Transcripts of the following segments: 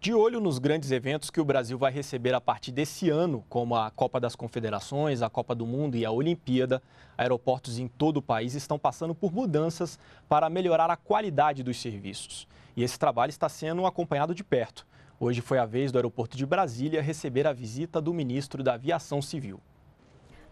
De olho nos grandes eventos que o Brasil vai receber a partir desse ano, como a Copa das Confederações, a Copa do Mundo e a Olimpíada, aeroportos em todo o país estão passando por mudanças para melhorar a qualidade dos serviços. E esse trabalho está sendo acompanhado de perto. Hoje foi a vez do aeroporto de Brasília receber a visita do ministro da Aviação Civil.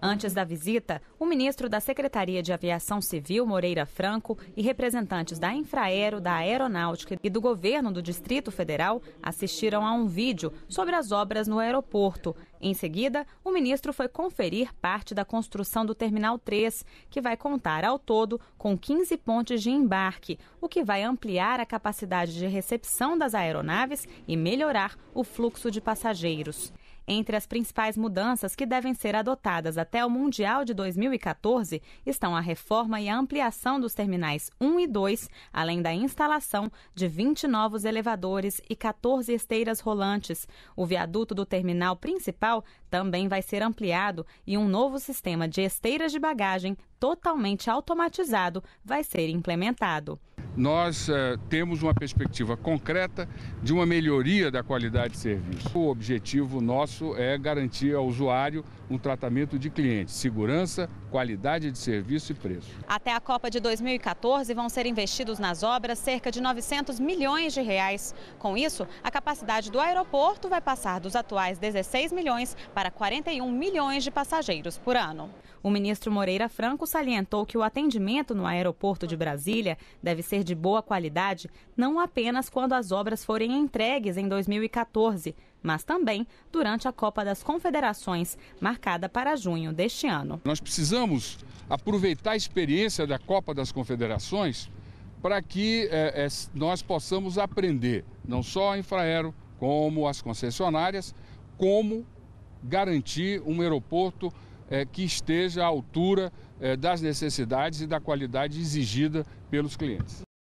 Antes da visita, o ministro da Secretaria de Aviação Civil, Moreira Franco, e representantes da Infraero, da Aeronáutica e do governo do Distrito Federal assistiram a um vídeo sobre as obras no aeroporto. Em seguida, o ministro foi conferir parte da construção do Terminal 3, que vai contar ao todo com 15 pontes de embarque, o que vai ampliar a capacidade de recepção das aeronaves e melhorar o fluxo de passageiros. Entre as principais mudanças que devem ser adotadas até o Mundial de 2014 estão a reforma e a ampliação dos terminais 1 e 2, além da instalação de 20 novos elevadores e 14 esteiras rolantes. O viaduto do terminal principal também vai ser ampliado e um novo sistema de esteiras de bagagem totalmente automatizado vai ser implementado nós eh, temos uma perspectiva concreta de uma melhoria da qualidade de serviço. O objetivo nosso é garantir ao usuário um tratamento de cliente, segurança, qualidade de serviço e preço. Até a Copa de 2014 vão ser investidos nas obras cerca de 900 milhões de reais. Com isso, a capacidade do aeroporto vai passar dos atuais 16 milhões para 41 milhões de passageiros por ano. O ministro Moreira Franco salientou que o atendimento no aeroporto de Brasília deve ser de boa qualidade não apenas quando as obras forem entregues em 2014, mas também durante a Copa das Confederações, marcada para junho deste ano. Nós precisamos aproveitar a experiência da Copa das Confederações para que é, é, nós possamos aprender, não só a Infraero, como as concessionárias, como garantir um aeroporto é, que esteja à altura é, das necessidades e da qualidade exigida pelos clientes.